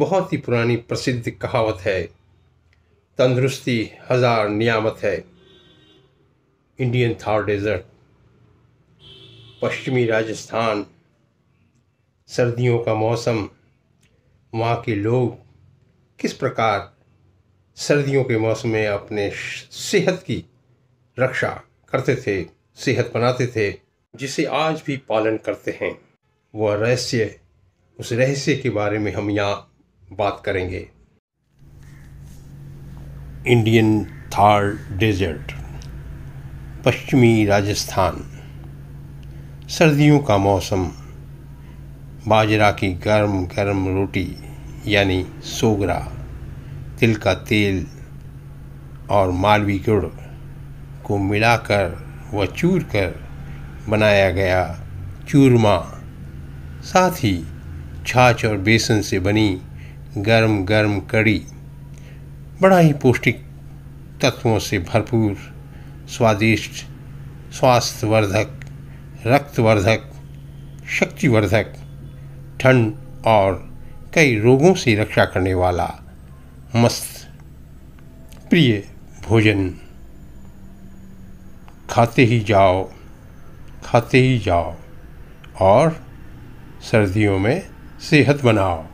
बहुत ही पुरानी प्रसिद्ध कहावत है तंदुरुस्ती हज़ार नियामत है इंडियन थार डेजर्ट पश्चिमी राजस्थान सर्दियों का मौसम वहाँ के लोग किस प्रकार सर्दियों के मौसम में अपने सेहत की रक्षा करते थे सेहत बनाते थे जिसे आज भी पालन करते हैं वह रहस्य उस रहस्य के बारे में हम यहाँ बात करेंगे इंडियन थार डेजर्ट पश्चिमी राजस्थान सर्दियों का मौसम बाजरा की गर्म गर्म रोटी यानी सोगरा तिल का तेल और मालवी गुड़ को मिलाकर व चूर कर बनाया गया चूरमा साथ ही छाछ और बेसन से बनी गर्म गर्म कड़ी बड़ा ही पौष्टिक तत्वों से भरपूर स्वादिष्ट स्वास्थ्यवर्धक रक्तवर्धक शक्तिवर्धक ठंड और कई रोगों से रक्षा करने वाला मस्त प्रिय भोजन खाते ही जाओ खाते ही जाओ और सर्दियों में सेहत बनाओ